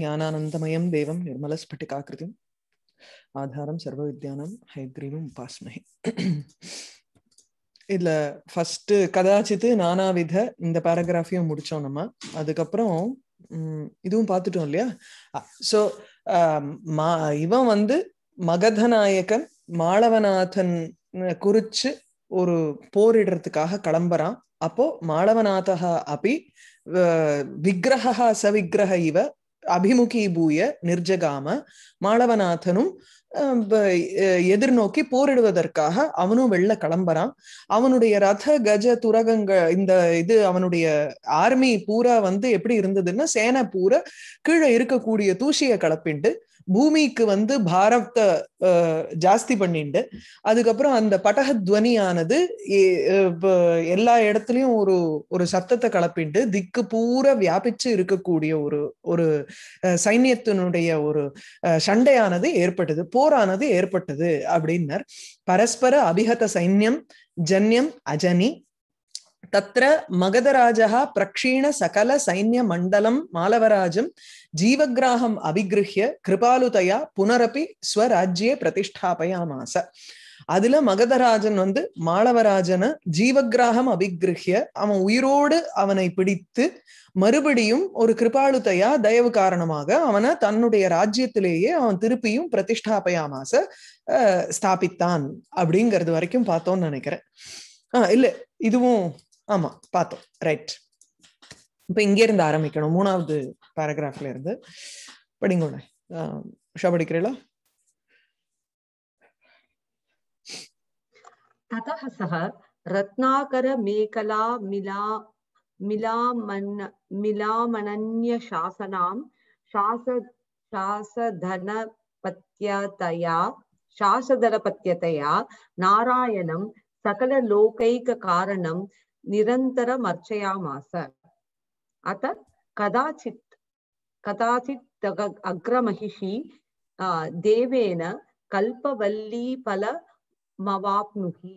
ஞானானந்தமயம் தேவம் நிர்மலஸ்பட்டிகாக்கிருதி ஆதாரம் சர்வ வித்யானம் ஹயக்ரீவம் உபாஸ்மகி இதுல ஃபர்ஸ்ட் கதாச்சித்து நானாவித இந்த பேராகிராஃபியும் முடிச்சோம் நம்ம அதுக்கப்புறம் உம் இதுவும் பார்த்துட்டோம் இல்லையா ஸோ இவன் வந்து மகதநாயகன் மாளவநாதன் குறிச்சு ஒரு போரிடுறதுக்காக கிளம்புறான் அப்போ மாளவநாதா அப்படி விக்கிரகா சவிக்கிரக இவ அபிமுகீபூய நிர்ஜகாம மாளவநாதனும் எதிர்நோக்கி போரிடுவதற்காக அவனும் வெள்ள கிளம்புறான் அவனுடைய ரத கஜ துரகங்க இந்த இது அவனுடைய ஆர்மி பூரா வந்து எப்படி இருந்ததுன்னா சேனை பூரா கீழே இருக்கக்கூடிய தூசிய கலப்பிண்டு பூமிக்கு வந்து பாரத்தை ஜாஸ்தி பண்ணிட்டு அதுக்கப்புறம் அந்த பட்டகத்வனியானது எல்லா இடத்துலயும் ஒரு ஒரு சத்தத்தை கலப்பிண்டு திக்கு பூரா வியாபிச்சு இருக்கக்கூடிய ஒரு ஒரு சைன்யத்தினுடைய ஒரு சண்டையானது ஏற்பட்டது போரானது ஏற்பட்டது அப்படின்னர் பரஸ்பர அபிகத சைன்யம் ஜன்யம் அஜனி தத்திர மகதராஜா பிரக்ஷீண சகல சைன்ய மண்டலம் மாலவராஜம் ஜீவகிராகம் அபிகிருஹ்ய கிருபாலுதையா புனரப்பி ஸ்வராஜ்யே பிரதிஷ்டாபயாமாச அதுல மகதராஜன் வந்து மாளவராஜனை ஜீவகிராகம் அபிகிருஹ்ய அவன் உயிரோடு அவனை பிடித்து மறுபடியும் ஒரு கிருபாலுதையா தயவு காரணமாக அவனை தன்னுடைய ராஜ்யத்திலேயே அவன் திருப்பியும் பிரதிஷ்டாபயாமாச ஸ்தாபித்தான் அப்படிங்கிறது வரைக்கும் பார்த்தோம்னு நினைக்கிறேன் ஆஹ் இல்ல இதுவும் ஆமா பார்த்தோம் ரைட் இப்ப இங்க இருந்து ஆரம்பிக்கணும் மூணாவது பேராகிராஃப்ல இருந்து படிங்கோண்ணே உஷா படிக்கிறீங்களா ततः सः रत्नाकरमेखला मिला मिलामन् मिलामनन्यशासनां शास शासधनपत्यतया शासधनपत्यतया नारायणं सकललोकैककारणं निरन्तरम् अर्चयामास अत कदाचि कदाचित् अग्रमहिषी देवेन कल्पवल्लीफलमवाप्नुहि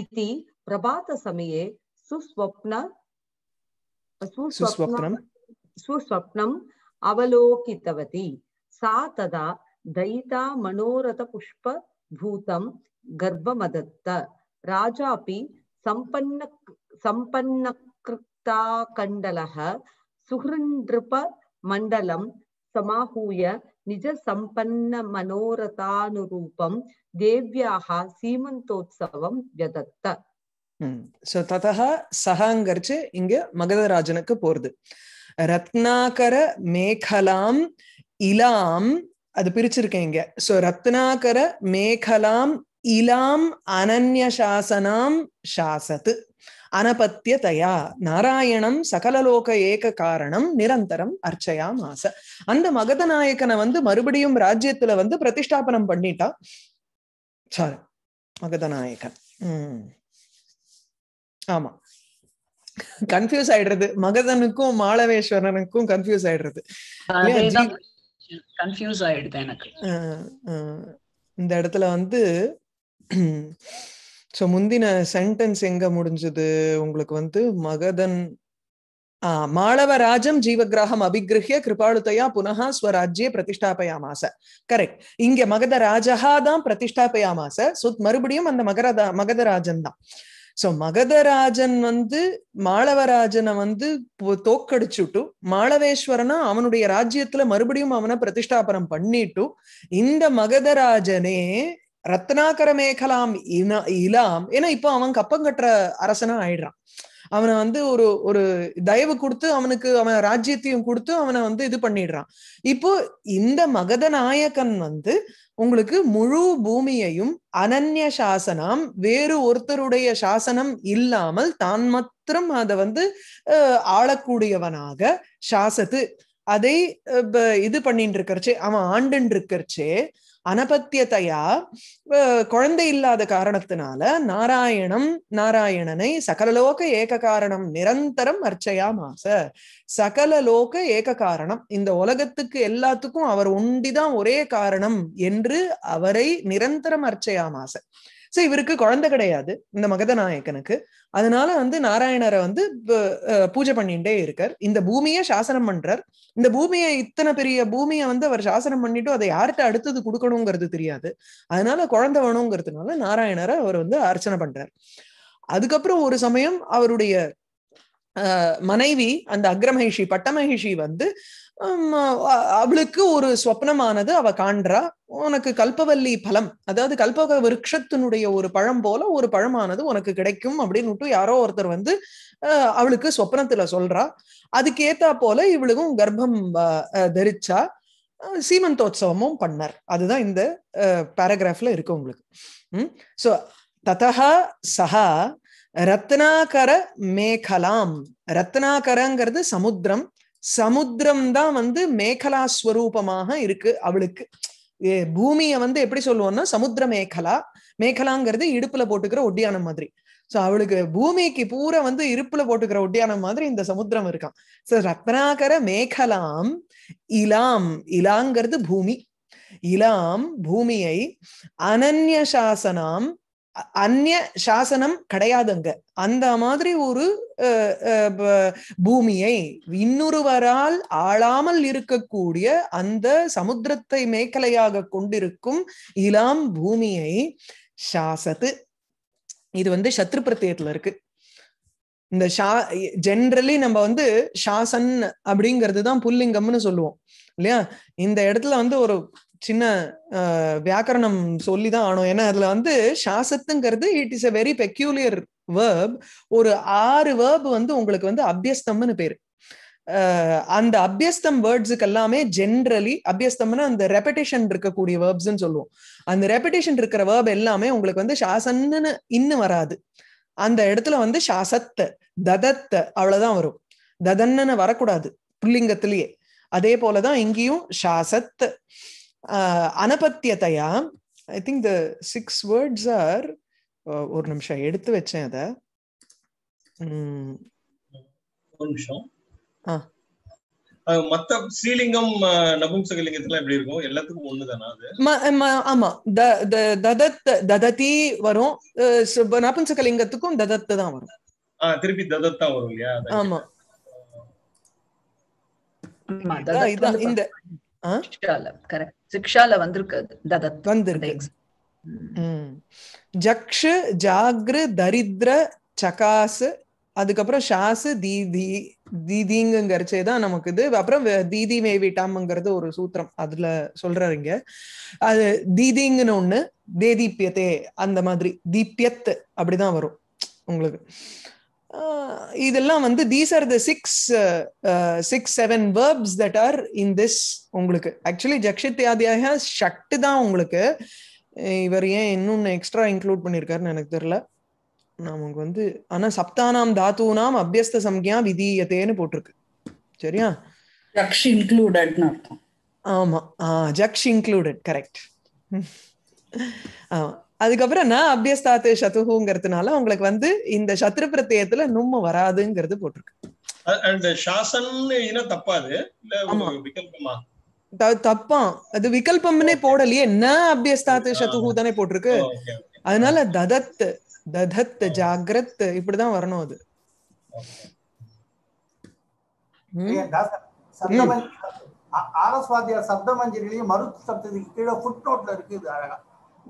इति प्रभातसमये सुस्वप्न सुस्वप्नं सुस्वप्नम् अवलोकितवती सा तदा दयिता मनोरथपुष्पभूतं गर्भमदत्त राजापि सम्पन्न மண்டலம் சமாஹூய நிஜ சம்பன்ன மனோரதானுரூபம் देव्याः सीमन्तोत्सवं व्यदत्त சோ ததா சகாங்கரிச்சு இங்க மகதராஜனுக்கு போறது ரத்னாகர மேகலாம் இலாம் அது பிரிச்சிருக்கேன் இங்க சோ ரத்னாகர மேகலாம் இலாம் அனன்ய சாசனாம் சாசத்து அனபத்தியதையா நாராயணம் சகலலோக ஏக காரணம் நிரந்தரம் அர்ச்சையா மாச அந்த மகத நாயக்கனை வந்து மறுபடியும் ராஜ்யத்துல வந்து பிரதிஷ்டாபனம் பண்ணிட்டா சாரி மகத நாயக்கன் உம் ஆமா கன்ஃபியூஸ் ஆயிடுறது மகதனுக்கும் மாலவேஸ்வரனுக்கும் கன்ஃபியூஸ் ஆயிடுறது கன்ஃபியூஸ் ஆயிடுது எனக்கு இந்த இடத்துல வந்து ஸோ முந்தின சென்டென்ஸ் எங்க முடிஞ்சது உங்களுக்கு வந்து மகதன் ஆஹ் மாளவராஜம் ஜீவகிரகம் அபிகிருஹிய கிருபாளுதையா புனகா ஸ்வராஜ்யே பிரதிஷ்டாபயாமாச கரெக்ட் இங்க மகத ராஜகா தான் பிரதிஷ்டாபயாமாச சோ மறுபடியும் அந்த மகரதா மகதராஜன் தான் சோ மகதராஜன் வந்து மாளவராஜனை வந்து தோக்கடிச்சுட்டு மாளவேஸ்வரனா அவனுடைய ராஜ்யத்துல மறுபடியும் அவனை பிரதிஷ்டாபனம் பண்ணிட்டு இந்த மகதராஜனே ரத்னாகர மேகலாம் இனா இலாம் ஏன்னா இப்போ அவன் கப்பம் கட்டுற அரசனா ஆயிடுறான் அவனை வந்து ஒரு ஒரு தயவு கொடுத்து அவனுக்கு அவன் ராஜ்யத்தையும் கொடுத்து அவனை வந்து இது பண்ணிடுறான் இப்போ இந்த மகத நாயகன் வந்து உங்களுக்கு முழு பூமியையும் அனன்ய சாசனம் வேறு ஒருத்தருடைய சாசனம் இல்லாமல் தான் மாத்திரம் அதை வந்து ஆளக்கூடியவனாக சாசத்து அதை இது பண்ணிட்டு இருக்கிறச்சே அவன் ஆண்டுன்னு இருக்கிறச்சே அனபத்தியதையா குழந்தை இல்லாத காரணத்தினால நாராயணம் நாராயணனை சகலலோக ஏக காரணம் நிரந்தரம் அர்ச்சையா மாச சகலலோக ஏக காரணம் இந்த உலகத்துக்கு எல்லாத்துக்கும் அவர் உண்டிதான் ஒரே காரணம் என்று அவரை நிரந்தரம் அர்ச்சையா மாச சோ இவருக்கு குழந்தை கிடையாது இந்த மகத நாயக்கனுக்கு அதனால வந்து நாராயணரை வந்து பூஜை பண்ணிட்டே இருக்கார் இந்த பூமியை சாசனம் பண்றார் இந்த பூமியை இத்தனை பெரிய பூமியை வந்து அவர் சாசனம் பண்ணிட்டு அதை யார்கிட்ட அடுத்தது கொடுக்கணுங்கிறது தெரியாது அதனால குழந்தை வேணுங்கிறதுனால நாராயணரை அவர் வந்து அர்ச்சனை பண்றார் அதுக்கப்புறம் ஒரு சமயம் அவருடைய மனைவி அந்த அக்ரமகிஷி பட்டமகிஷி வந்து அவளுக்கு ஒரு சொப்னமானது அவ காண்றா உனக்கு கல்பவல்லி பலம் அதாவது கல்பக விருட்சத்தினுடைய ஒரு பழம் போல ஒரு பழமானது உனக்கு கிடைக்கும் அப்படின்னுட்டு யாரோ ஒருத்தர் வந்து அவளுக்கு சொப்னத்துல சொல்றா அதுக்கு ஏத்தா போல இவளுக்கும் கர்ப்பம் தரிச்சா சீமந்தோத்சவமும் பண்ணார் அதுதான் இந்த பேராகிராஃப்ல இருக்கு உங்களுக்கு உம் சோ ததா சஹா ரத்னாகர மேகலாம் ரத்னாகரங்கிறது சமுத்திரம் சமுத்திரம் தான் வந்து மேகலா ஸ்வரூபமாக இருக்கு அவளுக்கு பூமியை வந்து எப்படி சொல்லுவோம்னா சமுத்திர மேகலா மேகலாங்கிறது இடுப்புல போட்டுக்கிற ஒட்டியானம் மாதிரி சோ அவளுக்கு பூமிக்கு பூரா வந்து இருப்புல போட்டுக்கிற ஒட்டியானம் மாதிரி இந்த சமுத்திரம் இருக்கான் சோ ரத்னாகர மேகலாம் இலாம் இலாங்கிறது பூமி இலாம் பூமியை அனன்யசாசனாம் அந்நிய சாசனம் கிடையாதுங்க அந்த மாதிரி ஒரு பூமியை இன்னொருவரால் ஆளாமல் இருக்கக்கூடிய அந்த சமுத்திரத்தை மேக்கலையாக கொண்டிருக்கும் இளாம் பூமியை சாசத்து இது வந்து சத்ரு பிரத்தியத்துல இருக்கு இந்த ஷா ஜென்ரலி நம்ம வந்து ஷாசன் அப்படிங்கிறது தான் புல்லிங்கம்னு சொல்லுவோம் இல்லையா இந்த இடத்துல வந்து ஒரு சின்ன வியாக்கரணம் சொல்லி தான் ஆனோம் ஏன்னா அதுல வந்து சாசத்துங்கிறது it is a very peculiar verb ஒரு ஆறு வேர்ப் வந்து உங்களுக்கு வந்து அபியஸ்தம்னு பேரு அந்த அபியஸ்தம் வேர்ட்ஸுக்கு எல்லாமே ஜென்ரலி அபியஸ்தம்னா அந்த ரெப்படேஷன் இருக்கக்கூடிய வேர்ப்ஸ்ன்னு சொல்லுவோம் அந்த ரெப்படேஷன் இருக்கிற வேர்ப் எல்லாமே உங்களுக்கு வந்து சாசன்னு இன்னும் வராது அந்த இடத்துல வந்து சாசத்த ததத்த அவ்வளவுதான் வரும் ததன்னு வரக்கூடாது புள்ளிங்கத்திலேயே அதே போலதான் இங்கேயும் சாசத்து அனபத்தியதையா I think the six words are ஒரு நிமிஷம் எடுத்து வச்சேன் அதை நிமிஷம் மத்த ஸ்ரீலிங்கம் நபும்சகலிங்கத்துல எப்படி இருக்கும் எல்லாத்துக்கும் ஒண்ணுதானா அது ஆமா த ததத் தததி வரும் நபும்சகலிங்கத்துக்கும் ததத்து தான் வரும் ஆ திருப்பி ததத் தான் வரும் இல்லையா ஆமா இந்த சிக்ஷால வந்திருக்கு ஜக்ஷு ஜாக்ரு தரித்ர சகாசு அதுக்கப்புறம் ஷாசு தீதி தீதிங்கிறச்சே தான் நமக்கு இது அப்புறம் தீதி மேவிட்டாம்ங்கிறது ஒரு சூத்திரம் அதுல சொல்றாருங்க அது தீதிங்கன்னு ஒண்ணு தேதீப்பியத்தே அந்த மாதிரி தீபியத் அப்படிதான் வரும் உங்களுக்கு இதெல்லாம் வந்து these are the six six seven verbs that are in this உங்களுக்கு ஆக்சுவலி ஜக்ஷித்யாதியாக ஷட்டு தான் உங்களுக்கு இவர் ஏன் இன்னொன்னு எக்ஸ்ட்ரா இன்க்ளூட் பண்ணியிருக்காருன்னு எனக்கு தெரியல நமக்கு வந்து ஆனா சப்தானாம் தாத்துனாம் அபியஸ்த சம்யா விதீயத்தேன்னு போட்டிருக்கு சரியா ஜக்ஷ் இன்க்ளூடட்னு ஆமா ஜக்ஷ் இன்க்ளூடட் கரெக்ட் ஆமா அதுக்கப்புறம் நான் அபியஸ்தாத்து சதுகுங்கிறதுனால உங்களுக்கு வந்து இந்த சத்ரு பிரத்யத்துல நும்ம வராதுங்கிறது போட்டிருக்கு ஷாசன் அது போடலையே அபியஸ்தாத்து சதுகு தானே போட்டிருக்கு அதனால ததத் ததத் இப்படிதான் வரணும் அது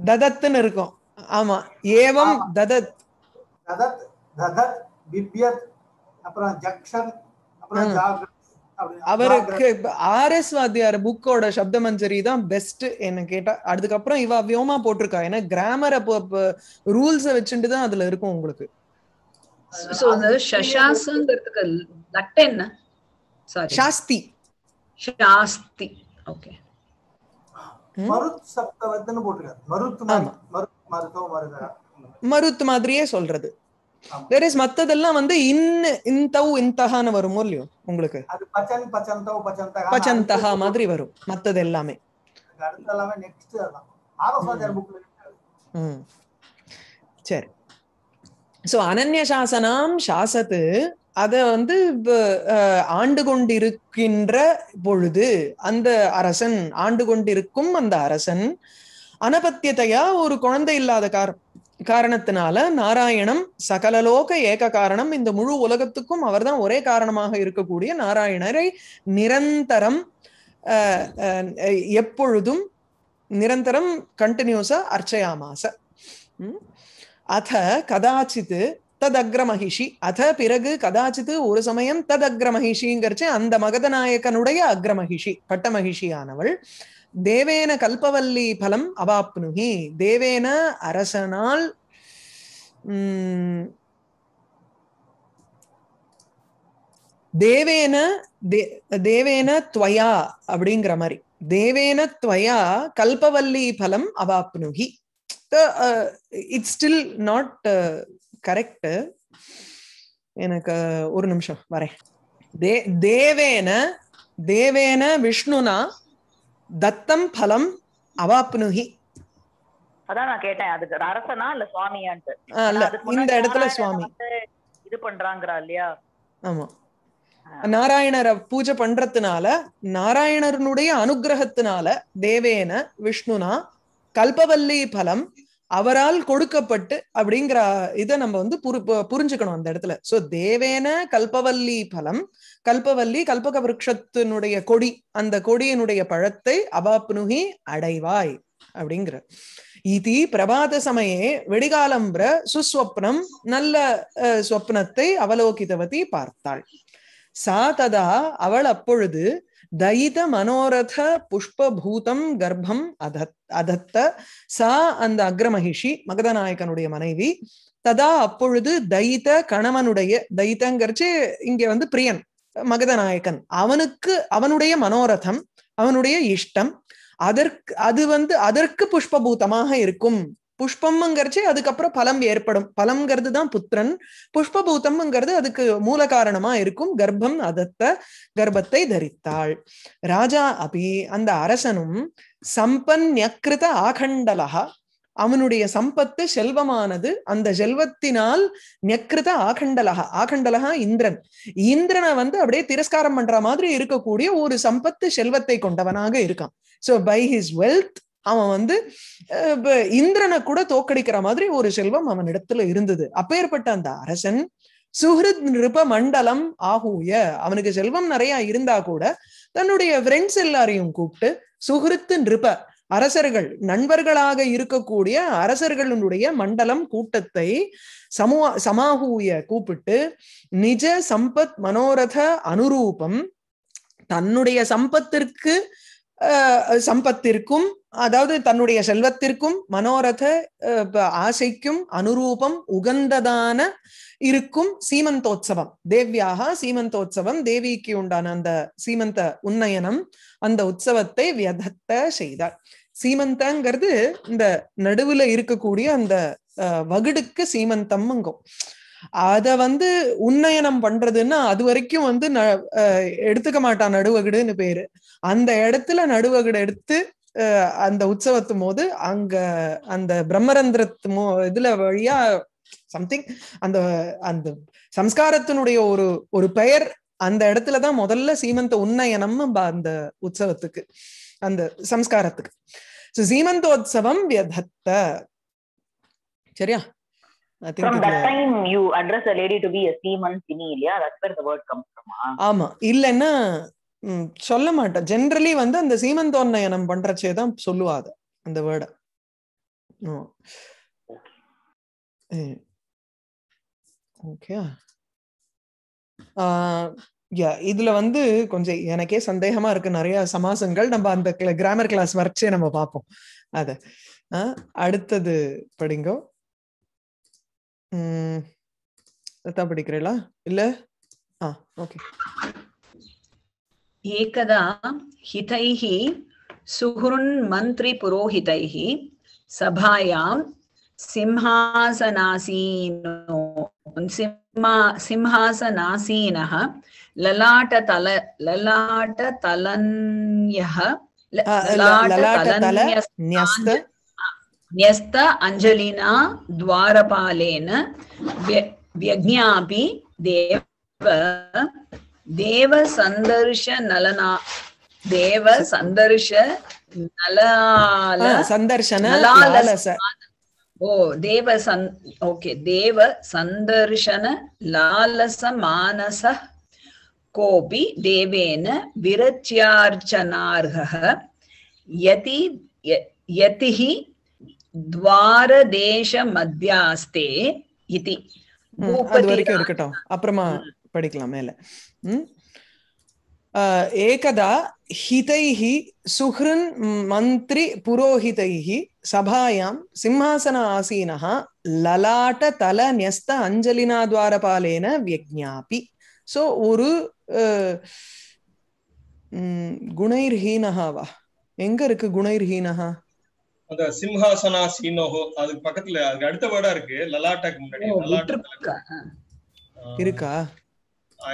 ததத்துன்னு இருக்கும் ஆமா ஏவம் ததத் ததத் ததத் அப்புறம் ஜக்ஷன் அப்புறம் அவருக்கு ஆர் எஸ் வாத்தியார் புக்கோட சப்த மஞ்சரி தான் பெஸ்ட் என்ன கேட்டா அதுக்கப்புறம் இவ வியோமா போட்டிருக்கா ஏன்னா கிராமரை ரூல்ஸ் ரூல்ஸ வச்சுட்டு தான் அதுல இருக்கும் உங்களுக்கு சாஸ்தி சாஸ்தி ஓகே மருத் சப்தவத்துன்னு போட்டிருக்காரு மருத்து மருத் மருத்துவ மருதா மருத் மாதிரியே சொல்றது வேர் இஸ் மத்ததெல்லாம் வந்து இன் இன்தவ் இன்தஹான்னு வருமோ இல்லையோ உங்களுக்கு பச்சந்தஹா மாதிரி வரும் மத்தது எல்லாமே சரி சோ அனன்ய சாசனம் சாசத்து அதை வந்து ஆண்டு கொண்டிருக்கின்ற பொழுது அந்த அரசன் ஆண்டு கொண்டிருக்கும் அந்த அரசன் அனபத்தியதையா ஒரு குழந்தை இல்லாத கார் காரணத்தினால நாராயணம் சகலலோக ஏக காரணம் இந்த முழு உலகத்துக்கும் அவர்தான் ஒரே காரணமாக இருக்கக்கூடிய நாராயணரை நிரந்தரம் எப்பொழுதும் நிரந்தரம் கண்டினியூஸா அர்ச்சையாமாச அத கதாச்சித்து ததக்ரமஹிஷி அத பிறகு கதாச்சித்து ஒரு சமயம் ததக்ரமஹிஷிங்கிறச்சு அந்த மகதநாயகனுடைய அக்ரமஹிஷி மகிஷியானவள் தேவேன கல்பவல்லி பலம் அவாப்னுகி தேவேன அரசனால் தேவேன தேவேன துவயா அப்படிங்கிற மாதிரி தேவேன துவயா கல்பவல்லி பலம் அவாப்னுகி இட்ஸ் ஸ்டில் நாட் கரெக்ட் எனக்கு ஒரு நிமிஷம் வரேன் தேவேன தேவேன விஷ்ணுனா தத்தம் பலம் அவாப்னுகி அதான் இந்த இடத்துல சுவாமி இது பண்றாங்கறா இல்லையா ஆமா நாராயணரை பூஜை பண்றதுனால நாராயணனுடைய அனுகிரகத்தினால தேவேன விஷ்ணுனா கல்பவல்லி பலம் அவரால் கொடுக்கப்பட்டு அப்படிங்கிற இதை நம்ம வந்து புரிஞ்சுக்கணும் அந்த இடத்துல சோ தேவேன கல்பவல்லி பலம் கல்பவல்லி கல்பக விரக்ஷத்தினுடைய கொடி அந்த கொடியினுடைய பழத்தை அவாப்னுகி அடைவாய் அப்படிங்கிற இதி பிரபாத சமயே வெடிகாலம்பிர சுஸ்வப்னம் நல்ல சொப்னத்தை அவலோகிதவதி பார்த்தாள் சா ததா அவள் அப்பொழுது தயித மனோரத புஷ்பபூதம் கர்ப்பம் அதத் அதத்த சா அந்த அக்ரமகிஷி மகதநாயகனுடைய மனைவி ததா அப்பொழுது தைத கணவனுடைய தயித்தங்கிறச்சு இங்க வந்து பிரியன் மகதநாயகன் அவனுக்கு அவனுடைய மனோரதம் அவனுடைய இஷ்டம் அதற்கு அது வந்து அதற்கு புஷ்பபூதமாக இருக்கும் புஷ்பம்ங்கிறச்சு அதுக்கப்புறம் பலம் ஏற்படும் பலம்ங்கிறது தான் புத்திரன் புஷ்பபூதம்ங்கிறது அதுக்கு மூல காரணமா இருக்கும் கர்ப்பம் அதத்த கர்ப்பத்தை தரித்தாள் ராஜா அபி அந்த அரசனும் சம்பன்யக்கிருத ஆகண்டலகா அவனுடைய சம்பத்து செல்வமானது அந்த செல்வத்தினால் நெக்ருத ஆகண்டலகா ஆகண்டலகா இந்திரன் இந்திரனை வந்து அப்படியே திரஸ்காரம் பண்ற மாதிரி இருக்கக்கூடிய ஒரு சம்பத்து செல்வத்தை கொண்டவனாக இருக்கான் சோ பை ஹிஸ் வெல்த் அவன் வந்து இந்திரனை கூட தோக்கடிக்கிற மாதிரி ஒரு செல்வம் அவன் இடத்துல இருந்தது அப்பேற்பட்ட அந்த அரசன் சுஹிருத் நிருப மண்டலம் ஆகூய அவனுக்கு செல்வம் நிறைய இருந்தா கூட தன்னுடைய ஃப்ரெண்ட்ஸ் எல்லாரையும் கூப்பிட்டு சுஹிருத்து நிருப அரசர்கள் நண்பர்களாக இருக்கக்கூடிய அரசர்களுடைய மண்டலம் கூட்டத்தை சமூக சமாகூய கூப்பிட்டு நிஜ சம்பத் மனோரத அனுரூபம் தன்னுடைய சம்பத்திற்கு சம்பத்திற்கும் அதாவது தன்னுடைய செல்வத்திற்கும் மனோரத ஆசைக்கும் அனுரூபம் உகந்ததான இருக்கும் சீமந்தோத்சவம் தேவ்யாக சீமந்தோத்சவம் தேவிக்கு உண்டான அந்த சீமந்த உன்னயனம் அந்த உற்சவத்தை வியதத்த செய்தார் சீமந்தங்கிறது இந்த நடுவுல இருக்கக்கூடிய அந்த வகுடுக்கு சீமந்தம்ங்கும் அத வந்து உன்னயனம் பண்றதுன்னா அது வரைக்கும் வந்து எடுத்துக்க மாட்டான் நடுவகுடுன்னு பேரு அந்த இடத்துல நடுவகுடு எடுத்து அந்த உற்சவத்தும் போது அங்க அந்த பிரம்மரந்திரத்து மோ இதுல வழியா சம்திங் அந்த அந்த சம்ஸ்காரத்தினுடைய ஒரு ஒரு பெயர் அந்த இடத்துலதான் முதல்ல சீமந்த உன்னயனம் அந்த உற்சவத்துக்கு அந்த சம்ஸ்காரத்துக்கு சீமந்தோத்சவம் வியதத்த சரியா இல்லையா ஆமா இல்லன்னா சொல்ல மாட்டா ஜெனரலி வந்து அந்த சீமன் தோன்னயனம் பண்றச்சே தான் சொல்லுவா அந்த வேர்ட ஓகே இதுல வந்து கொஞ்சம் எனக்கே சந்தேகமா இருக்கு நிறைய சமாசங்கள் நம்ம அந்த கிராமர் கிளாஸ் வரைச்சே நம்ம பார்ப்போம் அத அடுத்தது படிங்கோ தான் படிக்கிறீங்களா இல்ல ஆ ஓகே ஏகதா ஹிதைः सुहृन्मन्त्रिपुरोहितैः सभायां सिंहासनासीनो सिंहा सिंहासनासीनः ललाटतल ललाटतलन्यः ललाटतलन्यस्त न्यस्त अञ्जलिना द्वारपालेन व्यज्ञापि देव देवसन्दर्शनलना देव सन्दर्श नलाल सन्दर्शन ஓ தேவ சந் ஓகே தேவ சந்தர்ஷன லாலச மானச கோபி தேவேன விரச்சியார்ச்சனார்க யதி யதிஹி துவாரதேச மத்தியாஸ்தே இது அது வரைக்கும் இருக்கட்டும் அப்புறமா படிக்கலாம் மேல ஏகதா ஹிதைः சுஹ்ருன் மந்திரி புரோஹிதைः சபாயாம் சிம்ஹாசன ஆசீனः லலாட்ட தல நியஸ்த அஞ்சலினா துவாரபாலேன வியஜாபி சோ ஒரு குணைர்ஹீனஹாவா எங்க இருக்கு குணைர்ஹீனஹா அந்த சிம்ஹாசனா சீனோஹோ அதுக்கு பக்கத்துல அதுக்கு அடுத்த வேர்டா இருக்கு லலாட்டாக்கு முன்னாடி இருக்கா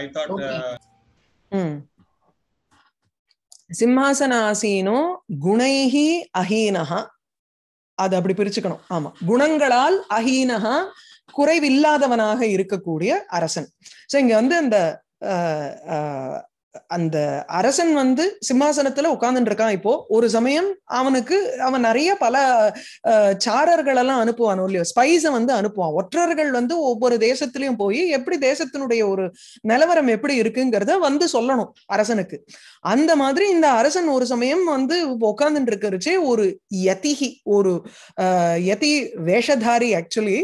ஐ தாட் uh, சிம்ஹாசனாசீனோ குணைஹி அஹீனஹா அது அப்படி பிரிச்சுக்கணும் ஆமா குணங்களால் அஹீனஹா குறைவில்லாதவனாக இருக்கக்கூடிய அரசன் சோ இங்க வந்து அந்த அந்த அரசன் வந்து சிம்மாசனத்துல உட்கார்ந்துட்டு இருக்கான் இப்போ ஒரு சமயம் அவனுக்கு அவன் நிறைய பல சாரர்கள் எல்லாம் அனுப்புவான் இல்லையோ ஸ்பைஸ வந்து அனுப்புவான் ஒற்றர்கள் வந்து ஒவ்வொரு தேசத்திலயும் போய் எப்படி தேசத்தினுடைய ஒரு நிலவரம் எப்படி இருக்குங்கிறத வந்து சொல்லணும் அரசனுக்கு அந்த மாதிரி இந்த அரசன் ஒரு சமயம் வந்து உட்கார்ந்துட்டு இருக்கிறச்சே ஒரு யதிகி ஒரு யதி வேஷதாரி ஆக்சுவலி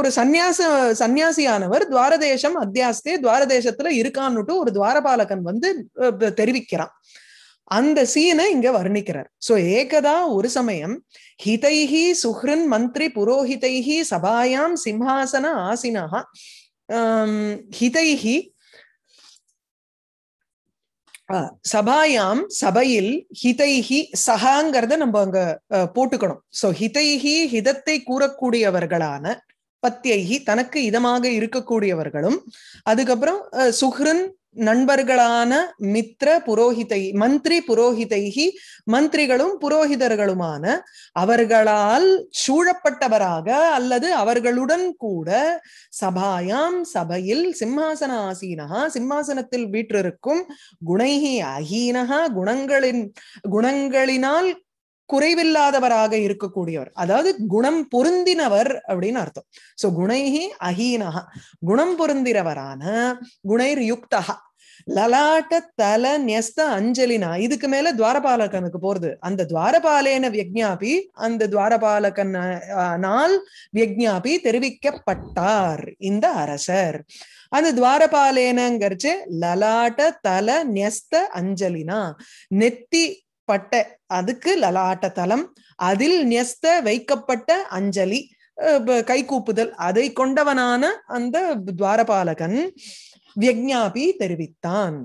ஒரு சன்னியாச சன்னியாசியானவர் துவாரதேசம் அத்தியாஸ்தே துவாரதேசத்துல இருக்கான்னுட்டு ஒரு துவாரபாலகன் வந்து தெரிவிக்கிறான் அந்த சீனை இங்க வர்ணிக்கிறார் சோ ஏகதா ஒரு சமயம் ஹிதைஹி சுஹ்ரன் மந்திரி புரோஹிதைஹி சபாயாம் சிம்ஹாசன ஆசினா ஹிதைஹி சபாயாம் சபையில் ஹிதைஹி சகாங்கிறத நம்ம அங்க போட்டுக்கணும் சோ ஹிதைஹி ஹிதத்தை கூறக்கூடியவர்களான பத்தியைகி தனக்கு இதமாக இருக்கக்கூடியவர்களும் அதுக்கப்புறம் சுஹ்ரன் நண்பர்களான மித்ர புரோஹிதை மந்திரி புரோஹிதைகி மந்திரிகளும் புரோஹிதர்களுமான அவர்களால் சூழப்பட்டவராக அல்லது அவர்களுடன் கூட சபாயாம் சபையில் சிம்ஹாசன ஆசீனகா சிம்மாசனத்தில் வீற்றிருக்கும் குணைகி அகீனகா குணங்களின் குணங்களினால் குறைவில்லாதவராக இருக்கக்கூடியவர் அதாவது குணம் பொருந்தினவர் அப்படின்னு அர்த்தம் சோ குணைஹி அஹீனஹா குணம் பொருந்தினவரான குணைர் யுக்தா லலாட்ட தல நெஸ்த அஞ்சலினா இதுக்கு மேல துவாரபாலகனுக்கு போறது அந்த துவாரபாலேன வியக்ஞாபி அந்த துவாரபாலகன் வியக்ஞாபி தெரிவிக்கப்பட்டார் இந்த அரசர் அந்த துவாரபாலேனங்கிறச்சு லலாட்ட தல நெஸ்த அஞ்சலினா நெத்தி பட்ட அதுக்கு லலாட்ட தலம் அதில் நியஸ்த வைக்கப்பட்ட அஞ்சலி கைகூப்புதல் அதை கொண்டவனான அந்த துவாரபாலகன் வியஜாபி தெரிவித்தான்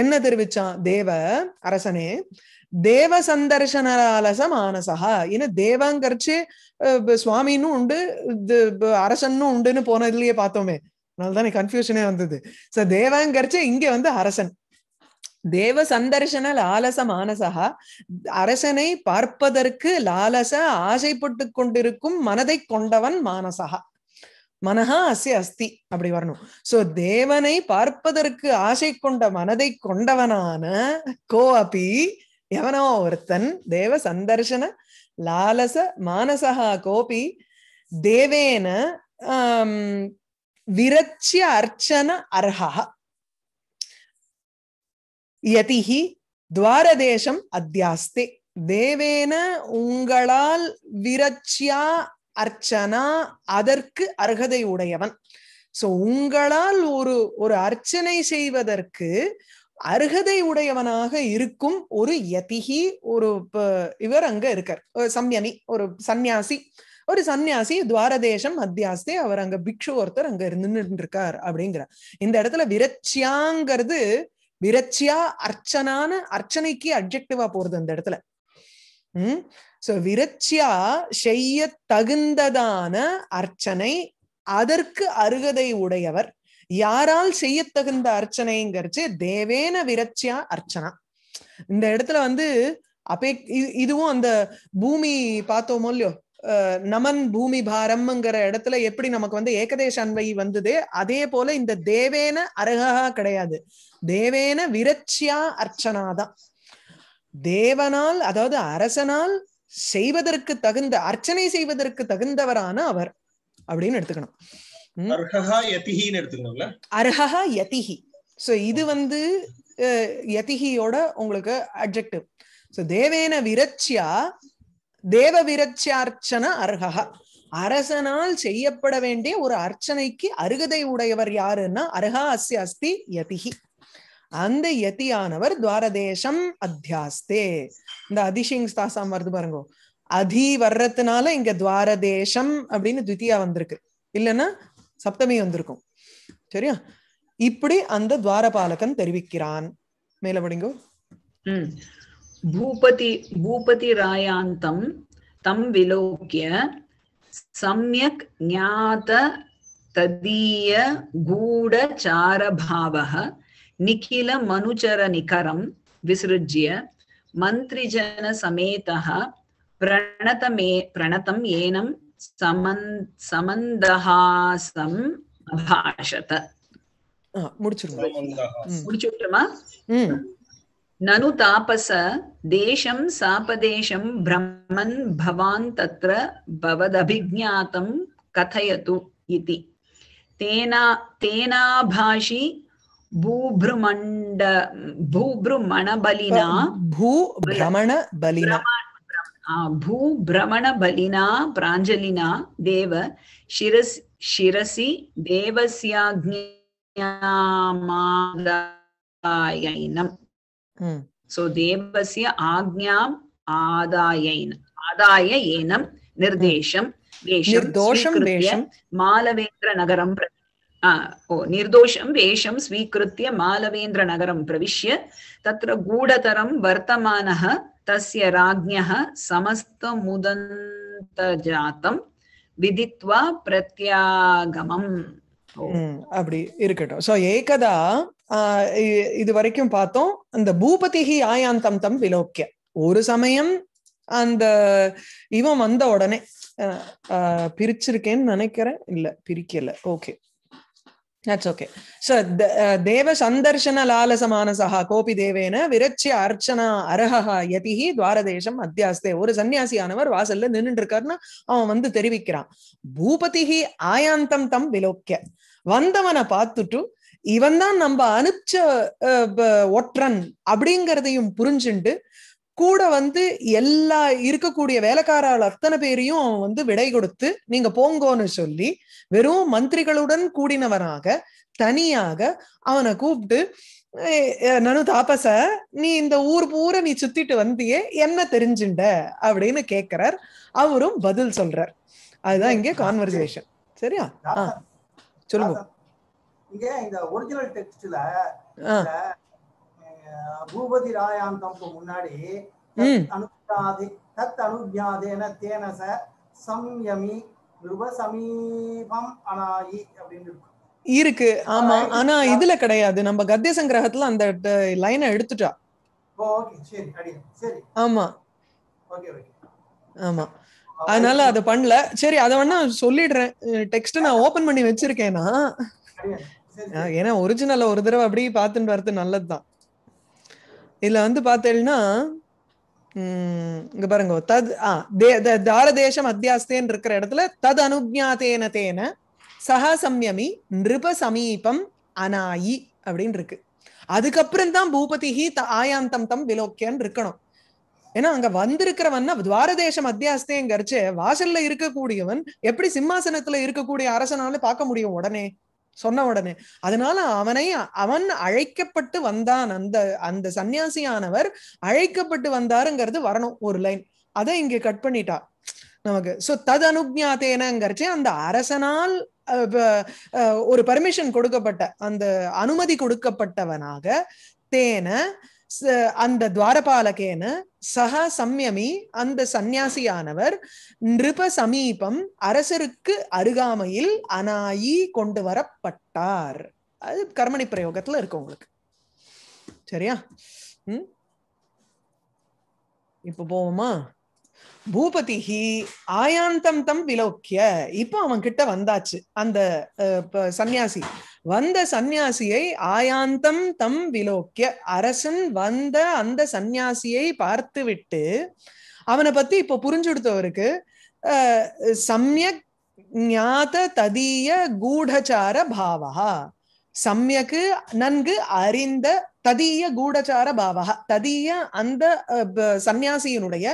என்ன தெரிவிச்சான் தேவ அரசனே தேவ சந்தர்சனலாலச மானசகா ஏன்னா தேவங்கரிச்சு சுவாமின்னு உண்டு அரசன்னும் உண்டுன்னு போனதுலயே பார்த்தோமே அதனால தான் கன்ஃபியூஷனே வந்தது சோ தேவங்கரிச்சு இங்க வந்து அரசன் தேவ சந்தர்ஷன லாலச மானசகா அரசனை பார்ப்பதற்கு லாலச ஆசைப்பட்டு கொண்டிருக்கும் மனதை கொண்டவன் மானசகா மனஹா அசி அஸ்தி அப்படி வரணும் சோ தேவனை பார்ப்பதற்கு ஆசை கொண்ட மனதை கொண்டவனான கோ அபி எவனோ ஒருத்தன் தேவ சந்தர்ஷன லாலச மானசகா கோபி தேவேன ஆஹ் விரச்சிய அர்ச்சன அர்ஹா யதிஹி துவாரதேசம் அத்தியாஸ்தே தேவேன உங்களால் விரட்சியா அர்ச்சனா அதற்கு அர்ஹதை உடையவன் சோ உங்களால் ஒரு ஒரு அர்ச்சனை செய்வதற்கு அருகதை உடையவனாக இருக்கும் ஒரு யதிகி ஒரு இவர் அங்க இருக்கார் சம்யனி ஒரு சன்னியாசி ஒரு சன்னியாசி துவாரதேசம் அத்தியாஸ்தே அவர் அங்க பிக்ஷு ஒருத்தர் அங்க இருந்து இருக்கார் அப்படிங்கிறார் இந்த இடத்துல விரச்சியாங்கிறது விரட்சியா அர்ச்சனான அர்ச்சனைக்கு அப்ஜெக்டிவா போறது அந்த இடத்துல உம் சோ விரட்சியா செய்ய தகுந்ததான அர்ச்சனை அதற்கு அருகதை உடையவர் யாரால் செய்ய தகுந்த அர்ச்சனைங்கிறச்சு தேவேன விரட்சியா அர்ச்சனா இந்த இடத்துல வந்து அப்பே இதுவும் அந்த பூமி பார்த்தோமோ இல்லையோ நமன் பூமி பாரம்ங்கிற இடத்துல எப்படி நமக்கு வந்து ஏகதேச அன்வை வந்தது அதே போல இந்த தேவேன அருகா கிடையாது தேவேன விரட்சியா அர்ச்சனாதான் தேவனால் அதாவது அரசனால் செய்வதற்கு தகுந்த அர்ச்சனை செய்வதற்கு தகுந்தவரான அவர் அப்படின்னு எடுத்துக்கணும் அர்ஹா யதிஹி சோ இது வந்து யதிஹியோட உங்களுக்கு அட்ஜெக்டிவ் சோ தேவேன விரட்சியா தேவ விரச்சியார்ச்சன அர்ஹா அரசனால் செய்யப்பட வேண்டிய ஒரு அர்ச்சனைக்கு அருகதை உடையவர் யாருன்னா அர்ஹா அஸ்ய அஸ்தி யதிகி அந்த யதியானவர் துவாரதேசம் அத்தியாஸ்தே இந்த அதிசிங் ஸ்தாசாம் வருது பாருங்க அதி வர்றதுனால இங்க துவாரதேசம் அப்படின்னு தித்தியா வந்திருக்கு இல்லைன்னா சப்தமி வந்திருக்கும் சரியா இப்படி அந்த துவாரபாலகன் தெரிவிக்கிறான் மேல படிங்கோ भूपति भूपतिरायान्तं तं विलोक्य सम्यक् ज्ञात तदीयगूढचारभावः निखिलमनुचरनिकरं विसृज्य मन्त्रिजनसमेतः प्रणतमे प्रणतं येनं समन् समन्दहासम् अभाषत முடிச்சிருமா முடிச்சுட்டுமா நனு தாபச தேசம் சாபதேசம் பிரம்மன் பவான் தத்ர பவதபிஜாத்தம் கதயது இதி தேனா தேனாபாஷி பூப்ருமண்ட பூப்ருமணபலினா பூபிரமணபலினா भूभ्रमणबलिना प्राञ्जलिना देव शिरसि शिरसि देवस्याज्ञामादायनम् சோ தேவசிய ஆக்ஞாம் ஆதாயன் ஆதாய ஏனம் நிர்தேஷம் வேஷம் வேஷம் மாலவேந்திர நகரம் ஓ निर्दोषं वेषं स्वीकृत्य मालवेन्द्रनगरं प्रविश्य तत्र गूढतरं वर्तमानः तस्य राज्ञः समस्तमुदन्तजातं विदित्वा प्रत्यागमम् அப்படி இருக்கட்டும் சோ ஏகதா இது வரைக்கும் பார்த்தோம் அந்த பூபதிகி ஆயாந்தம் தம் விலோக்கிய ஒரு சமயம் அந்த இவன் வந்த உடனே பிரிச்சிருக்கேன்னு நினைக்கிறேன் இல்ல பிரிக்கல ஓகே தட்ஸ் ஓகே சோ தேவ சந்தர்ஷன லாலசமானசா கோபி தேவேன விரச்சிய அர்ச்சனா அரஹா யதிஹி துவாரதேசம் அத்தியாஸ்தே ஒரு சன்னியாசியானவர் வாசல்ல நின்னுட்டு இருக்காருன்னா அவன் வந்து தெரிவிக்கிறான் பூபதிஹி ஆயாந்தம் தம் விலோக்கிய வந்தவனை பார்த்துட்டு இவன் தான் நம்ம அனுப்பிச்ச ஒற்றன் அப்படிங்கிறதையும் புரிஞ்சுண்டு கூட வந்து எல்லா இருக்கக்கூடிய வேலைக்காரர்கள் அத்தனை பேரையும் அவன் வந்து விடை கொடுத்து நீங்க போங்கோன்னு சொல்லி வெறும் மந்திரிகளுடன் கூடினவனாக தனியாக அவனை கூப்பிட்டு நனு தாபச நீ இந்த ஊர் பூரா நீ சுத்திட்டு வந்தியே என்ன தெரிஞ்சுண்ட அப்படின்னு கேக்குறார் அவரும் பதில் சொல்றார் அதுதான் இங்கே கான்வர்சேஷன் சரியா சொல்லுங்க இங்க இந்த ஒரிஜினல் டெக்ஸ்ட்ல பூபதி ராயாந்தம்க்கு முன்னாடி அனுஜாதி தத் அனுஜாதேன தேனச சம்யமி ருப சமீபம் அனாயி அப்படின்னு இருக்கு ஆமா ஆனா இதுல கிடையாது நம்ம கத்திய சங்கிரகத்துல அந்த லைனை எடுத்துட்டா ஆமா ஆமா அதனால அத பண்ணல சரி அத வேணா சொல்லிடுறேன் டெக்ஸ்ட் நான் ஓபன் பண்ணி வச்சிருக்கேனா ஏன்னா ஒரிஜினல்ல ஒரு தடவை அப்படியே பார்த்துட்டு வரது நல்லதுதான் இதுல வந்து பார்த்தேன்னா இங்க பாருங்க தத் ஆ தார தேசம் அத்தியாஸ்தேன் இருக்கிற இடத்துல தத் அனுஜாத்தேன தேன சஹா சம்யமி நிருப சமீபம் அனாயி அப்படின்னு இருக்கு அதுக்கப்புறம் தான் ஹி த ஆயாந்தம் தம் விலோக்கியன் இருக்கணும் ஏன்னா அங்க வந்திருக்கிறவன் துவாரதேசம் அத்தியாஸ்தேங்கரிச்சு வாசல்ல இருக்கக்கூடியவன் எப்படி சிம்மாசனத்துல இருக்கக்கூடிய அரசனாலும் பார்க்க முடியும் உடனே சொன்ன உடனே அதனால அவனை அவன் அழைக்கப்பட்டு வந்தான் அந்த அந்த சன்னியாசியானவர் அழைக்கப்பட்டு வந்தாருங்கிறது வரணும் ஒரு லைன் அதை இங்க கட் பண்ணிட்டா நமக்கு சோ தது அனுஜாத்தேனங்கிறச்சு அந்த அரசனால் ஒரு பர்மிஷன் கொடுக்கப்பட்ட அந்த அனுமதி கொடுக்கப்பட்டவனாக தேன அந்த துவாரபாலகேன சக சம்யமி அந்த சந்நியாசியானவர் நிருப சமீபம் அரசருக்கு அருகாமையில் அனாயி கொண்டு வரப்பட்டார் அது கர்மணி பிரயோகத்துல இருக்கு உங்களுக்கு சரியா இப்ப போவோமா பூபதி ஆயாந்தம் தம் விலோக்கிய இப்போ அவன் கிட்ட வந்தாச்சு அந்த சன்னியாசி வந்த சந்நியாசியை ஆயாந்தம் தம் விலோக்கிய அரசன் வந்த அந்த சந்நியாசியை பார்த்து விட்டு அவனை பத்தி இப்போ புரிஞ்சுடுத்தவருக்கு சமயக் ஞாத ததீய கூடச்சார பாவா சமயக்கு நன்கு அறிந்த ததீய கூடச்சார பாவகா ததீய அந்த சந்நியாசியினுடைய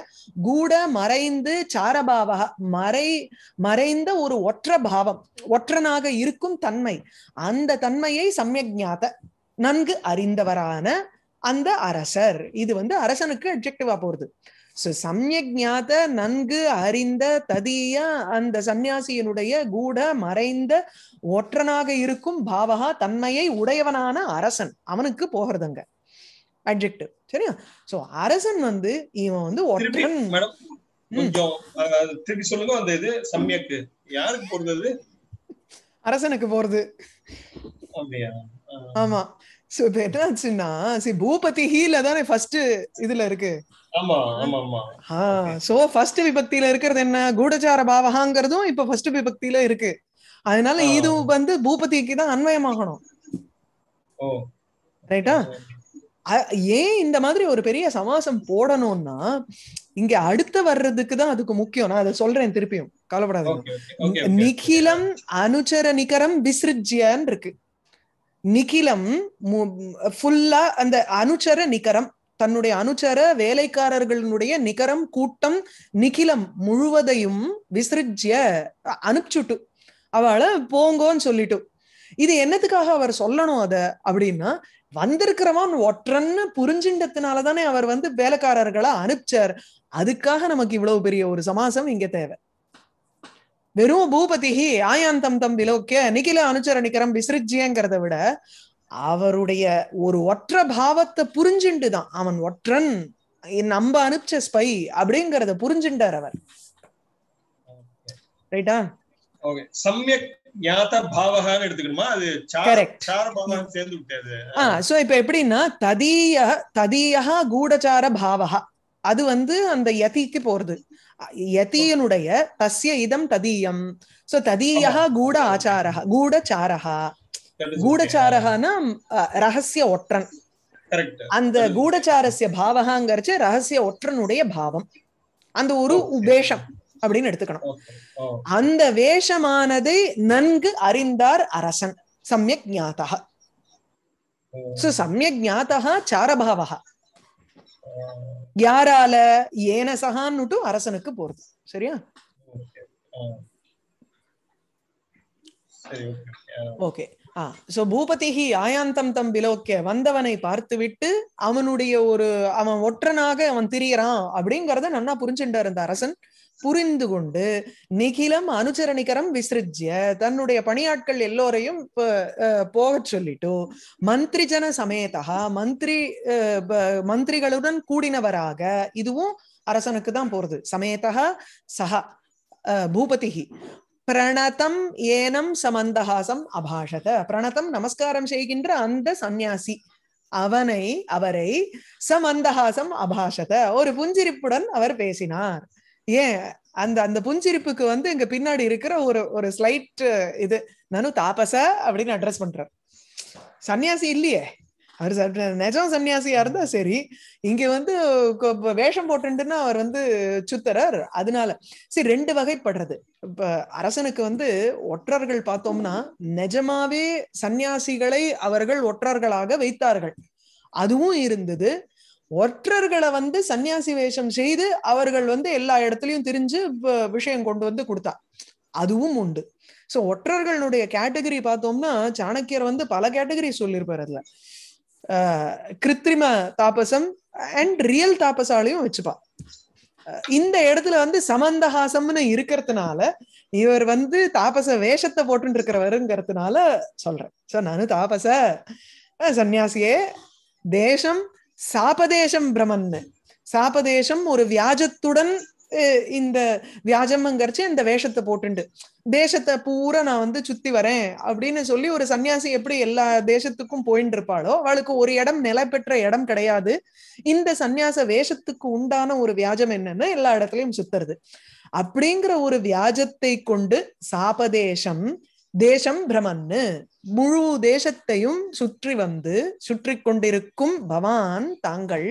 கூட மறைந்து சாரபாவக மறை மறைந்த ஒரு ஒற்ற பாவம் ஒற்றனாக இருக்கும் தன்மை அந்த தன்மையை சமயஜாத்த நன்கு அறிந்தவரான அந்த அரசர் இது வந்து அரசனுக்கு அப்ஜெக்டிவா போறது ஸோ ஞாத நன்கு அறிந்த ததிய அந்த சன்னியாசியினுடைய கூட மறைந்த ஒற்றனாக இருக்கும் பாவகா தன்மையை உடையவனான அரசன் அவனுக்கு போகிறதுங்க அட்ஜெக்டிவ் சரியா சோ அரசன் வந்து இவன் வந்து ஒற்றன் கொஞ்சம் திருப்பி சொல்லுங்க அந்த இது யாருக்கு போறது அரசனுக்கு போறது ஆமா சோ இப்ப என்னாச்சுன்னா சரி பூபதி ஹீல தானே ஃபர்ஸ்ட் இதுல இருக்கு சோ ஃபர்ஸ்ட் விபக்தியில இருக்கிறது என்ன கூடச்சார பாவகாங்கிறதும் இப்ப ஃபர்ஸ்ட் விபக்தியில இருக்கு அதனால இது வந்து பூபதிக்கு தான் அன்வயமாகணும் ரைட்டா ஏன் இந்த மாதிரி ஒரு பெரிய சமாசம் போடணும்னா இங்க அடுத்து வர்றதுக்கு தான் அதுக்கு முக்கியம் நான் அதை சொல்றேன் திருப்பியும் கவலைப்படாதீங்க நிகிலம் அனுச்சர நிகரம் விசிருஜியன்னு இருக்கு நிகிலம் ஃபுல்லா அந்த அனுச்சர நிகரம் தன்னுடைய அனுச்சர வேலைக்காரர்களுடைய நிகரம் கூட்டம் நிகிலம் முழுவதையும் விசிறிஜிய அனுப்பிச்சுட்டு அவளை போங்கோன்னு சொல்லிட்டு இது என்னத்துக்காக அவர் சொல்லணும் அத அப்படின்னா வந்திருக்கிறவன் ஒற்றன்னு புரிஞ்சின்றதுனாலதானே அவர் வந்து வேலைக்காரர்களை அனுப்பிச்சார் அதுக்காக நமக்கு இவ்வளவு பெரிய ஒரு சமாசம் இங்க தேவை வெறும் பூபதிகி ஆயாந்தம் தம் விலோக்கிய நிகில அனுச்சரணிகரம் விசிறிஜியங்கிறத விட அவருடைய ஒரு ஒற்ற பாவத்தை புரிஞ்சுண்டுதான் அவன் ஒற்றன் நம்ம அனுப்பிச்ச ஸ்பை அப்படிங்கறத புரிஞ்சுண்டார் அவர் ரைட்டா சமயக் அது சோ எப்படின்னா கூடச்சார பாவகா அது வந்து அந்த யதிக்கு போறது யதியனுடைய தஸ்ய இதம் ததீயம் சோ ததீயா கூட ஆச்சாரா கூடச்சாரா கூடச்சாரஹானா ரகசிய ஒற்றன் அந்த கூடச்சாரஸ்ய பாவகாங்கிறச்சு ரகசிய ஒற்றனுடைய பாவம் அந்த ஒரு உபேஷம் அப்படின்னு எடுத்துக்கணும் oh. அந்த வேஷமானது நன்கு அறிந்தார் அரசன் சமயக் ஞாதா சோ oh. சமயக் ஞாதா சாரபாவகா oh. யாரால ஏன சகான்னுட்டு அரசனுக்கு போறது சரியா ஓகே ஆ சோ பூபதிஹி ஆயாந்தம் தம் பிலோக்கிய வந்தவனை பார்த்து விட்டு அவனுடைய ஒரு அவன் ஒற்றனாக அவன் திரியறான் அப்படிங்கறத நன்னா புரிஞ்சுட்டு இருந்த அரசன் புரிந்து கொண்டு நிகிலம் அனுச்சரணிகரம் விசிறிய தன்னுடைய பணியாட்கள் எல்லோரையும் போக சொல்லிட்டு மந்திரிஜன சமேதா மந்திரி மந்திரிகளுடன் கூடினவராக இதுவும் அரசனுக்கு தான் போறது சமேதா சஹா பூபதிகி பிரணதம் ஏனம் சமந்தஹாசம் அபாஷத பிரணதம் நமஸ்காரம் செய்கின்ற அந்த சந்நியாசி அவனை அவரை சமந்தஹாசம் அபாஷத ஒரு புஞ்சிரிப்புடன் அவர் பேசினார் ஏன் அந்த அந்த புஞ்சிருப்புக்கு வந்து இங்க பின்னாடி இருக்கிற ஒரு ஒரு ஸ்லைட் இது நானும் தாபச அப்படின்னு அட்ரஸ் பண்றேன் சன்னியாசி இல்லையே அவர் நிஜம் சன்னியாசியா இருந்தா சரி இங்க வந்து வேஷம் போட்டுட்டுன்னா அவர் வந்து சுத்தரர் அதனால சரி ரெண்டு வகைப்படுறது இப்ப அரசனுக்கு வந்து ஒற்றர்கள் பார்த்தோம்னா நிஜமாவே சன்னியாசிகளை அவர்கள் ஒற்றர்களாக வைத்தார்கள் அதுவும் இருந்தது ஒற்றர்களை வந்து சன்னியாசி வேஷம் செய்து அவர்கள் வந்து எல்லா இடத்துலயும் தெரிஞ்சு விஷயம் கொண்டு வந்து கொடுத்தா அதுவும் உண்டு சோ ஒற்றர்களுடைய கேட்டகரி பார்த்தோம்னா சாணக்கியர் வந்து பல கேட்டகரி சொல்லியிருப்பார் அதுல கிருத்திரிம தாபசம் அண்ட் ரியல் தாபசாலையும் வச்சுப்பா இந்த இடத்துல வந்து சமந்தஹாசம்னு இருக்கிறதுனால இவர் வந்து தாபச வேஷத்தை போட்டு இருக்கிறவருங்கிறதுனால சொல்றேன் சோ நானு தாபச சன்னியாசியே தேசம் சாபதேசம் பிரமன் சாபதேசம் ஒரு வியாஜத்துடன் இந்த வியாஜம்மங்கரிச்சு இந்த வேஷத்தை போட்டுண்டு தேசத்தை பூரா நான் வந்து சுத்தி வரேன் அப்படின்னு சொல்லி ஒரு சன்னியாசி எப்படி எல்லா தேசத்துக்கும் போயின்னு இருப்பாளோ அவளுக்கு ஒரு இடம் நிலை பெற்ற இடம் கிடையாது இந்த சன்னியாச வேஷத்துக்கு உண்டான ஒரு வியாஜம் என்னன்னு எல்லா இடத்துலயும் சுத்துறது அப்படிங்கிற ஒரு வியாஜத்தை கொண்டு சாபதேசம் தேசம் பிரமன்னு முழு தேசத்தையும் சுற்றி வந்து சுற்றி கொண்டிருக்கும் பவான் தாங்கள்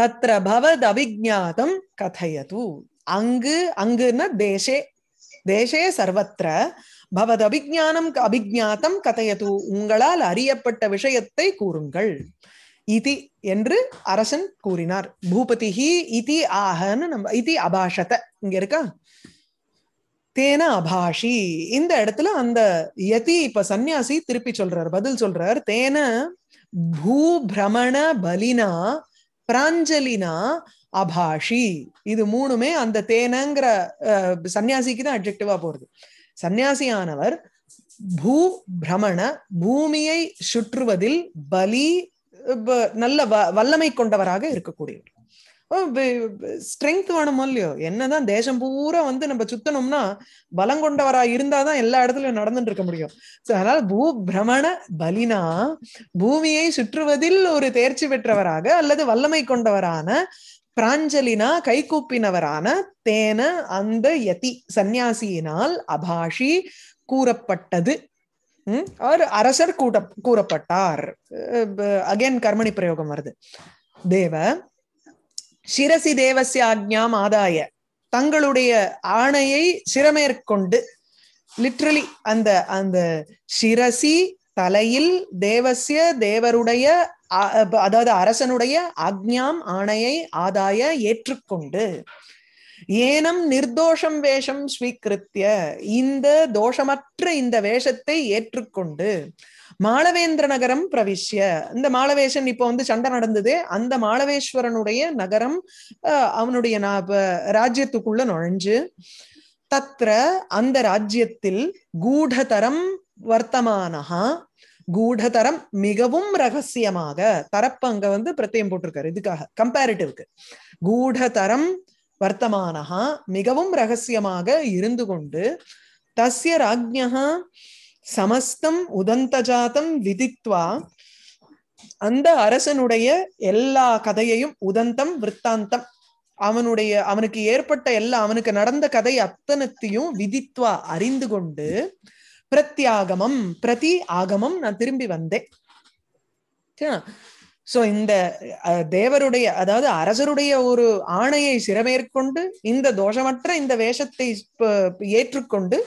தத்ர பவத் அவிஜாதம் கதையது அங்கு அங்குன்னா தேசே தேசே சர்வத்திர பவத் அபிஜானம் அபிஜாத்தம் கதையது உங்களால் அறியப்பட்ட விஷயத்தை கூறுங்கள் இதி என்று அரசன் கூறினார் பூபதிஹி இதி ஆகன்னு நம்ம இதி அபாஷத்தை இங்க இருக்கா தேன அபாஷி இந்த இடத்துல அந்த யதி இப்ப சன்னியாசி திருப்பி சொல்றார் பதில் சொல்றார் தேன பூபிரமண பலினா பிராஞ்சலினா அபாஷி இது மூணுமே அந்த தேனங்கிற சன்னியாசிக்கு தான் அப்ஜெக்டிவா போறது சன்னியாசியானவர் பூ பிரமண பூமியை சுற்றுவதில் பலி நல்ல வல்லமை கொண்டவராக இருக்கக்கூடியவர் ஸ்ட்ரென்த் வேணுமோ இல்லையோ என்னதான் தேசம் பூரா வந்து நம்ம சுத்தணும்னா பலம் கொண்டவரா இருந்தாதான் எல்லா இடத்துலயும் நடந்துட்டு இருக்க முடியும் சோ அதனால பூ பிரமண பலினா பூமியை சுற்றுவதில் ஒரு தேர்ச்சி பெற்றவராக அல்லது வல்லமை கொண்டவரான பிராஞ்சலினா கைகூப்பினவரான தேன அந்த யதி சந்நியாசியினால் அபாஷி கூறப்பட்டது அவர் அரசர் கூட்ட கூறப்பட்டார் அகைன் கர்மணி பிரயோகம் வருது தேவ சிரசி தேவசிய ஆக்ஞாம் ஆதாய தங்களுடைய ஆணையை சிரமேற்கொண்டு லிட்ரலி அந்த அந்த சிரசி தலையில் தேவசிய தேவருடைய அதாவது அரசனுடைய ஆக்ஞாம் ஆணையை ஆதாய ஏற்றுக்கொண்டு ஏனம் நிர்தோஷம் வேஷம் ஸ்வீகிருத்திய இந்த தோஷமற்ற இந்த வேஷத்தை ஏற்றுக்கொண்டு மாளவேந்திர நகரம் பிரவிஷ்ய இந்த மாளவேஷன் இப்போ வந்து சண்டை நடந்தது அந்த மாளவேஸ்வரனுடைய நகரம் அவனுடைய ராஜ்யத்துக்குள்ள நுழைஞ்சு தத்ர அந்த ராஜ்யத்தில் கூடதரம் வர்த்தமானஹா கூடதரம் மிகவும் ரகசியமாக தரப்பு அங்க வந்து பிரத்தியம் போட்டிருக்காரு இதுக்காக கம்பேரிட்டிவ்க்கு கூடதரம் வர்த்தமானஹா மிகவும் ரகசியமாக இருந்து கொண்டு தஸ்ய ராஜ்யா சமஸ்தம் ஜாதம் விதித்வா அந்த அரசனுடைய எல்லா கதையையும் உதந்தம் விற்த்தாந்தம் அவனுடைய அவனுக்கு ஏற்பட்ட எல்லா அவனுக்கு நடந்த கதை அத்தனத்தையும் விதித்வா அறிந்து கொண்டு பிரத்யாகமம் பிரதி ஆகமம் நான் திரும்பி வந்தேன் சோ இந்த தேவருடைய அதாவது அரசருடைய ஒரு ஆணையை சிறமேற்கொண்டு இந்த தோஷமற்ற இந்த வேஷத்தை ஏற்றுக்கொண்டு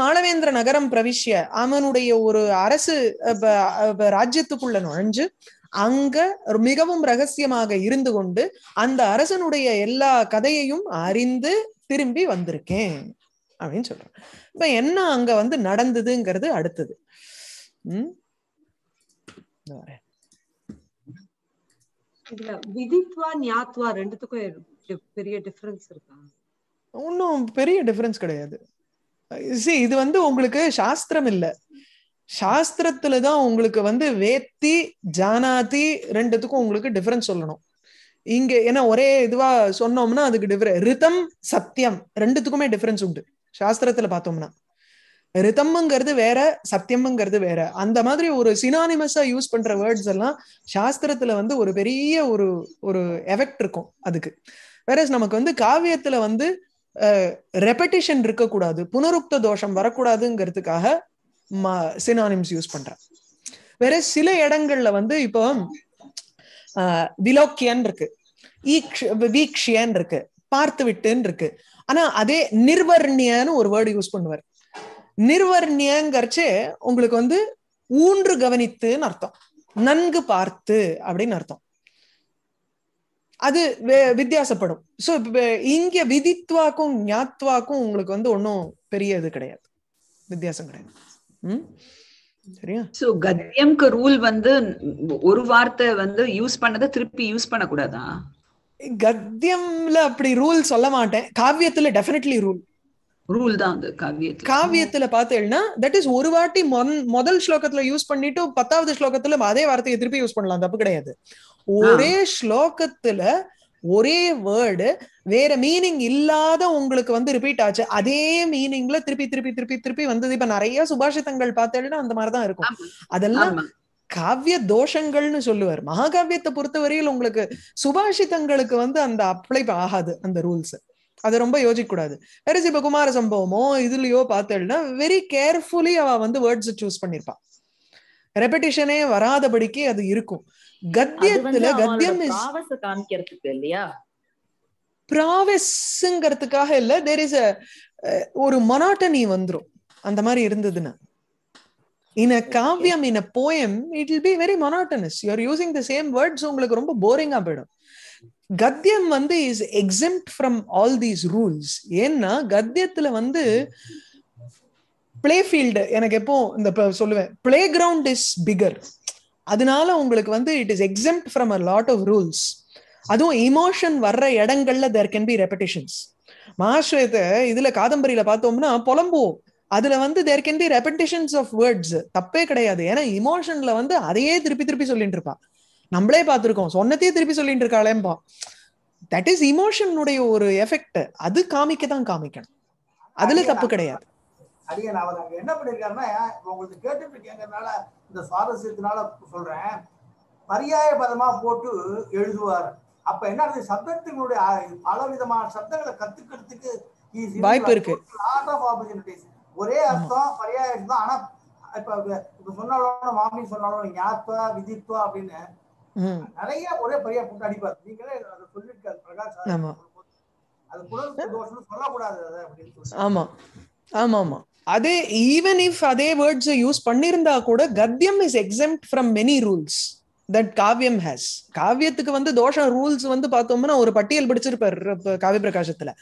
மாளவேந்திர நகரம் பிரவிஷ்ய அவனுடைய ஒரு அரசு ராஜ்யத்துக்குள்ள நுழைஞ்சு அங்க மிகவும் ரகசியமாக இருந்து கொண்டு அந்த அரசனுடைய எல்லா கதையையும் அறிந்து திரும்பி வந்திருக்கேன் அப்படின்னு சொல்றான் இப்ப என்ன அங்க வந்து நடந்ததுங்கிறது அடுத்தது உம் ஞாத்வா ரெண்டுத்துக்கும் பெரிய டிஃபரன்ஸ் இருக்கா ஒன்னும் பெரிய டிஃபரன்ஸ் கிடையாது சி இது வந்து உங்களுக்கு சாஸ்திரம் இல்ல சாஸ்திரத்துலதான் உங்களுக்கு வந்து வேத்தி ஜானாதி ரெண்டுத்துக்கும் உங்களுக்கு டிஃபரன்ஸ் சொல்லணும் இங்க ஏன்னா ஒரே இதுவா சொன்னோம்னா அதுக்கு டிஃபர ரிதம் சத்தியம் ரெண்டுத்துக்குமே டிஃபரன்ஸ் உண்டு சாஸ்திரத்துல பார்த்தோம்னா ரிதம்ங்கிறது வேற சத்தியம்ங்கிறது வேற அந்த மாதிரி ஒரு சினானிமஸா யூஸ் பண்ற வேர்ட்ஸ் எல்லாம் சாஸ்திரத்துல வந்து ஒரு பெரிய ஒரு ஒரு எஃபெக்ட் இருக்கும் அதுக்கு வேற நமக்கு வந்து காவியத்துல வந்து ரெப்படிஷன் இருக்கக்கூடாது புனருக்த தோஷம் வரக்கூடாதுங்கிறதுக்காக சினானிம்ஸ் யூஸ் பண்றேன் வேற சில இடங்கள்ல வந்து இப்போ விலோக்கியன் இருக்கு வீக்ஷியன் இருக்கு பார்த்து விட்டுன்னு இருக்கு ஆனா அதே நிர்வர்ணியன்னு ஒரு வேர்டு யூஸ் பண்ணுவார் நிர்வர்ணியங்கிறச்சு உங்களுக்கு வந்து ஊன்று கவனித்துன்னு அர்த்தம் நன்கு பார்த்து அப்படின்னு அர்த்தம் அது வித்தியாசப்படும் சோ இங்க விதித்வாக்கும் ஞாத்வாக்கும் உங்களுக்கு வந்து ஒன்னும் பெரிய இது கிடையாது வித்தியாசம் கிடையாது ம் சரியா சோ கத்யம்க்கு ரூல் வந்து ஒரு வார்த்தை வந்து யூஸ் பண்ணதை திருப்பி யூஸ் பண்ணக்கூடாதா கத்யம்ல அப்படி ரூல் சொல்ல மாட்டேன் காவியத்துல டெஃபினெட்லி ரூல் ரூல் தான் அது காவியத்துல காவியத்துல பார்த்தேன்னா தட் இஸ் ஒரு வாட்டி முதல் ஸ்லோகத்துல யூஸ் பண்ணிட்டு பத்தாவது ஸ்லோகத்துல அதே வார்த்தையை திருப்பி யூஸ் பண்ணலாம் தப்பு கிடையாது ஒரே ஸ்லோகத்துல ஒரே வேர்டு வேற மீனிங் இல்லாத உங்களுக்கு வந்து ரிப்பீட் ஆச்சு அதே மீனிங்ல திருப்பி திருப்பி திருப்பி திருப்பி வந்தது இப்ப நிறைய சுபாஷிதங்கள் பார்த்தேன்னா அந்த மாதிரிதான் இருக்கும் அதெல்லாம் காவிய தோஷங்கள்னு சொல்லுவார் மகாகாவியத்தை பொறுத்தவரையில் உங்களுக்கு சுபாஷிதங்களுக்கு வந்து அந்த அப்ளை ஆகாது அந்த ரூல்ஸ் அதை ரொம்ப யோசிக்க வேற இப்ப குமார சம்பவமோ இதுலயோ பார்த்தேன்னா வெரி கேர்ஃபுல்லி அவ வந்து வேர்ட்ஸ் சூஸ் பண்ணிருப்பான் ரெபெட்டிஷனே வராதபடிக்கு அது இருக்கும் கத்தியத்துல கத்தியம் காமிக்கிறதுக்கு இல்லையா ப்ராவெஸ்ங்கிறதுக்காக இல்ல தேர் இஸ் ஒரு மொனாட்டனி வந்துரும் அந்த மாதிரி இருந்ததுன்னா இன் அ காவியம் in a poem it will be very monotonous you are using the same words உங்களுக்கு ரொம்ப போரிங்கா போயிடும் கத்தியம் வந்து is exempt from all these rules ஏன்னா கத்தியத்துல வந்து பிளே ஃபீல்டு எனக்கு எப்போ இந்த சொல்லுவேன் பிளே கிரவுண்ட் இஸ் பிகர் அதனால உங்களுக்கு வந்து it is exempt from a lot of rules அதுவும் இமோஷன் வர்ற இடங்கள்ல தேர் கேன் பி ரெப்படேஷன்ஸ் மகாஸ்வரத்தை இதுல காதம்பரியில பார்த்தோம்னா புலம்புவோம் அதுல வந்து there can be repetitions of words தப்பே கிடையாது ஏன்னா இமோஷன்ல வந்து அதையே திருப்பி திருப்பி சொல்லிட்டு இருப்பா நம்மளே பார்த்துருக்கோம் சொன்னத்தையே திருப்பி சொல்லிட்டு இருக்காளேம்பா தட் இஸ் இமோஷனுடைய ஒரு எஃபெக்ட் அது காமிக்க தான் காமிக்கணும் அதுல தப்பு கிடையாது அடியன் அவர் அங்க என்ன பண்ணிருக்காருன்னா உங்களுக்கு கேட்டுட்டு இருக்கேங்கிறதுனால இந்த சுவாரஸ்யத்தினால சொல்றேன் பரியாய பதமா போட்டு எழுதுவார் அப்ப என்ன சப்தத்தினுடைய பல விதமான சப்தங்களை கத்துக்கிறதுக்கு வாய்ப்பு இருக்கு ஆஃப் ஒரே அர்த்தம் பரியாய தான் ஆனா இப்ப இப்ப சொன்னாலும் மாமி சொன்னாலும் ஞாத்வா விதித்வா அப்படின்னு நிறைய ஒரே பெரிய போட்டு அடிப்பார் நீங்களே அதை சொல்லிருக்காரு பிரகாஷ் அது குடல் தோஷம்னு சொல்லக்கூடாது அதை அப்படின்னு சொல்லி ஆமா ஆமா ஆமா அதே ஈவன் இஃப் அதே வேர்ட்ஸ் யூஸ் பண்ணிருந்தா கூட கத்தியம் is exempt from many rules that காவியம் ஹேஸ் காவியத்துக்கு வந்து தோஷம் ரூல்ஸ் வந்து பார்த்தோம்னா ஒரு பட்டியல் பிடிச்சிருப்பாரு காவிய பிரகாசத்துல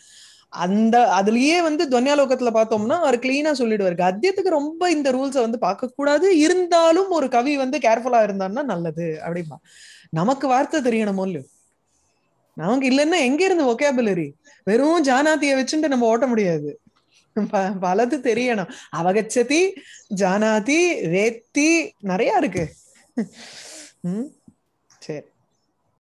அந்த அதுலயே வந்து துவன்யாலோகத்துல பார்த்தோம்னா அவர் கிளீனா சொல்லிடுவாரு கத்தியத்துக்கு ரொம்ப இந்த ரூல்ஸை வந்து பார்க்க கூடாது இருந்தாலும் ஒரு கவி வந்து கேர்ஃபுல்லா இருந்தான்னா நல்லது அப்படிம்பா நமக்கு வார்த்தை தெரியணுமோ இல்லையோ நமக்கு இல்லைன்னா எங்க இருந்து ஒகேபுலரி வெறும் ஜானாத்திய வச்சுட்டு நம்ம ஓட்ட முடியாது வலது தெரியணும் அவகச்சதி ஜானாதி வேத்தி நிறைய இருக்கு சரி